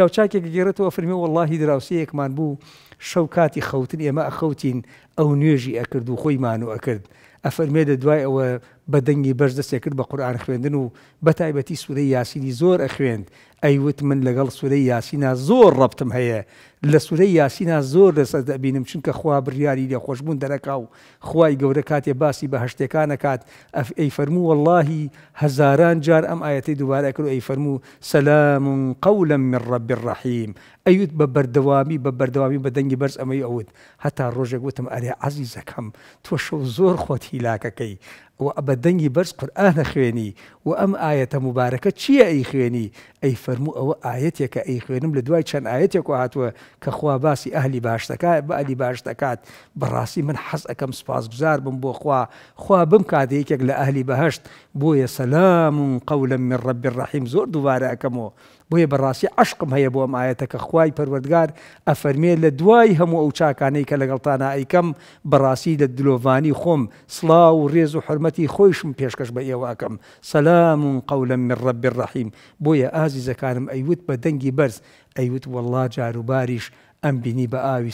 پیاوچاکێک گێڕێتەوە فەرمی واللهی دراوسەیەکمان بوو شەو کاتی خەوتن ئێمە ئەخەوتین ئەو نوێژی ئەکرد و خۆیمان و ئەکرد ئەفەرمێ دە دوای ئەوە بەدەنگی بەرز دەستێک کرد بە قورآان خوێندن و بەتایبەتی سوورەی یاسینی زۆر ئەخوێند ئەیوت من لەگەڵ سوورەی یاسینا زۆر ڕەبتم هەیە لە سوورەی یاسینا زۆر لەسەر دەبینم چونکە خوا بریاری لێ خۆشببوون دەرەکا و خی گەورە کاتێ باسی بە هەشتەکانەکات ئەف ئەی فەرموو واللهی هەزاران جار ئەم ئاەتی دووارە کرد و ئەی فەرموو سەلام قەولە من ڕەبی ڕحیم ئەیوت بە بەردەوامی بە بەردەوامی بەدەنگی بەرز ئەمەی ئەوت هەتا ڕۆژێک وتم ئەرێ عزی زەکەم تۆ شەو زۆر خۆتی هلاككي وأبدنجي برس قرآن خيني وأم آية مباركة چي أي خويني أي فرمو أو آيتيك أي خوينم لدواي چن آيتيك وهاتوا كخوا باسي أهلي باشتكا بألي باشتكات براسي من حس أكم سباس جزار بم بو خوا خوا بم كاديكك لأهلي بهشت بو يا سلام قولا من رب الرحيم زور دوباره أكمو بۆیە بەڕاستی عشقم هەیە بۆ ئەمایەتە کە خوای پەروەردگار ئەفەرمێ لە دوای هەموو ئەو چاکانەی کە لەگەڵتانە ئەیکەم بەڕاستی لە دلۆڤانی خۆم سڵاو و ڕێز و حرمەتی خۆیشم پێشکەش بە ئێواکەم سەسلام و قەولە من ڕەبی ڕەحیم بۆیە ئازی زەکانم ئەیوت بە دەنگی بەرز ئەیوت وەڵا جاروباریش ئەم بینی بە ئاوی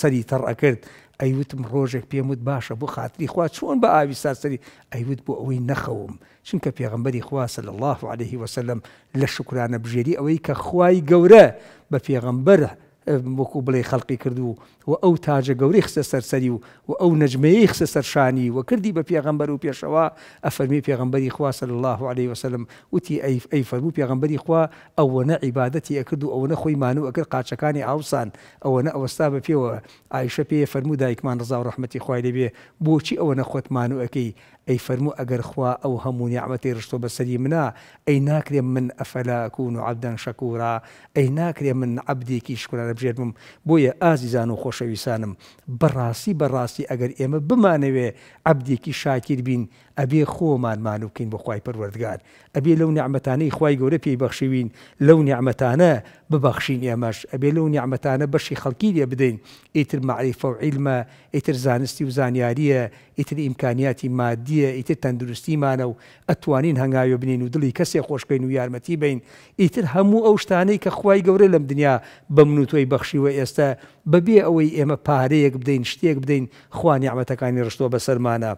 سەری تەڕ ئەکرد ئەیوتم ڕۆژێک پێم وت باشە بۆ خاتری خوا چۆن بە ئاوی ساسەری ئەیوت بۆ ئەوەی نەخەوم چونکە پێغمبەری خواسە لە الله عليه وسلم لە شکرانە بژێری ئەوەی کە خوای گەورە بە پێغمبەرە وەکو بڵێ خەڵقی کردو و ئەو تاجە گەوری خسە سەرسەری و و ئەو نەجمەیە خسە سەرشانی و کردی بە پێغمبەر و پێشەوە ئەفەرمی پێغمبەری خواسە الله عليه وسلم وتی ئەی فەرمو پێغمبەری خوا ئەوە نە عیباەتی ئەکرد و ئەوە نەخۆی مانو ئەگەر قاچەکانی ئاوسان ئەوە نە ئەوەستا بە پێوە ئایشە پێ فەرمو دایکمان ڕزا و ڕحمەتی خوای لەبێ بۆچی ئەوە نەخۆت مانوەکەی ئەی فەرمو ئەگەر خوا ئەو هەموو نیعممەتی ڕشتۆ بەسەری منە ئەی ناکرێ من ئەفەلاکوون و عبدەن شەکوورا ئەی ناکرێ من عبدێکی شکرە هەڵبژێر بم بۆیە ئازیزان و خۆشەویسانم بەڕاستی بەڕاستی ئەگەر ئێمە بمانەوێ عبدێکی شاکر بین ئەبێ خۆمانمان و بکەین بە خی پەروەردگار ئەبێ لەو نیعممەتانەی خی گەورە پێی بەخشیوین لەو نیعممەتانە ببەخشین ئێمەش ئەبێ لەو نیعممەتانە بەشی خەڵکی لێ بدەین ئیتر معریفە و عیلمە ئیتر زانستی و زانیاریە ئیتر ئیمکانیاتی مادیە ئیتر تەندروستیمانە و ئەتوانین هەنگاوی بنین و دڵی کەسێ خۆشکەین و یارمەتی بین ئیتر هەموو ئەو شتانەی کە خی گەورە لەم دنیا بە منوتۆی بەخشیوە ئێستا بەبێ ئەوەی ئێمە پارەیەک بدەین شتێک بدەین خوانی عمەتەکانی ڕشتۆ بەسەرمانە.